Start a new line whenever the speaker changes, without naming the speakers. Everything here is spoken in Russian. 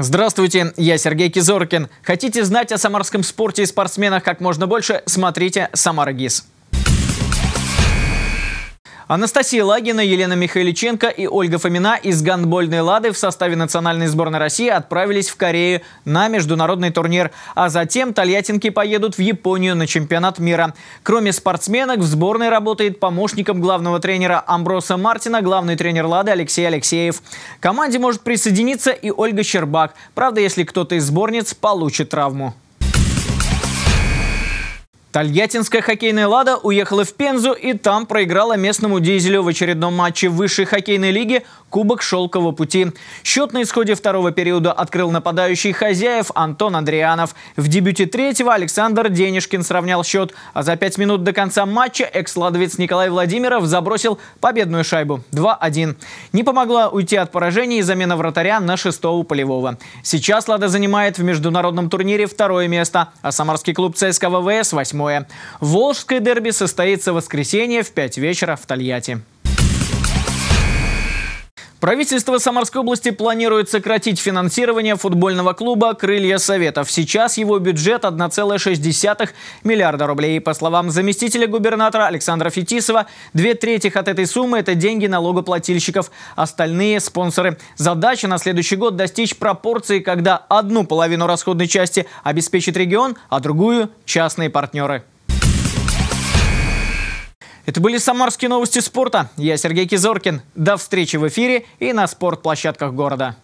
Здравствуйте, я Сергей Кизоркин. Хотите знать о самарском спорте и спортсменах как можно больше? Смотрите «Самара ГИС». Анастасия Лагина, Елена Михайличенко и Ольга Фомина из гандбольной «Лады» в составе национальной сборной России отправились в Корею на международный турнир, а затем тольяттинки поедут в Японию на чемпионат мира. Кроме спортсменок, в сборной работает помощником главного тренера Амброса Мартина, главный тренер «Лады» Алексей Алексеев. команде может присоединиться и Ольга Щербак. Правда, если кто-то из сборниц получит травму. Тольяттинская хоккейная «Лада» уехала в Пензу и там проиграла местному «Дизелю» в очередном матче высшей хоккейной лиги Кубок «Шелкового пути». Счет на исходе второго периода открыл нападающий хозяев Антон Андрианов. В дебюте третьего Александр Денишкин сравнял счет, а за пять минут до конца матча экс-ладовец Николай Владимиров забросил победную шайбу 2-1. Не помогла уйти от поражения и замена вратаря на шестого полевого. Сейчас «Лада» занимает в международном турнире второе место, а самарский клуб ЦСКА ВВС – восьмое. Барнауле. Волжское дерби состоится в воскресенье в 5 вечера в Тольятти. Правительство Самарской области планирует сократить финансирование футбольного клуба «Крылья Советов». Сейчас его бюджет 1,6 миллиарда рублей. По словам заместителя губернатора Александра Фетисова, две трети от этой суммы – это деньги налогоплательщиков. Остальные – спонсоры. Задача на следующий год – достичь пропорции, когда одну половину расходной части обеспечит регион, а другую – частные партнеры. Это были «Самарские новости спорта». Я Сергей Кизоркин. До встречи в эфире и на спортплощадках города.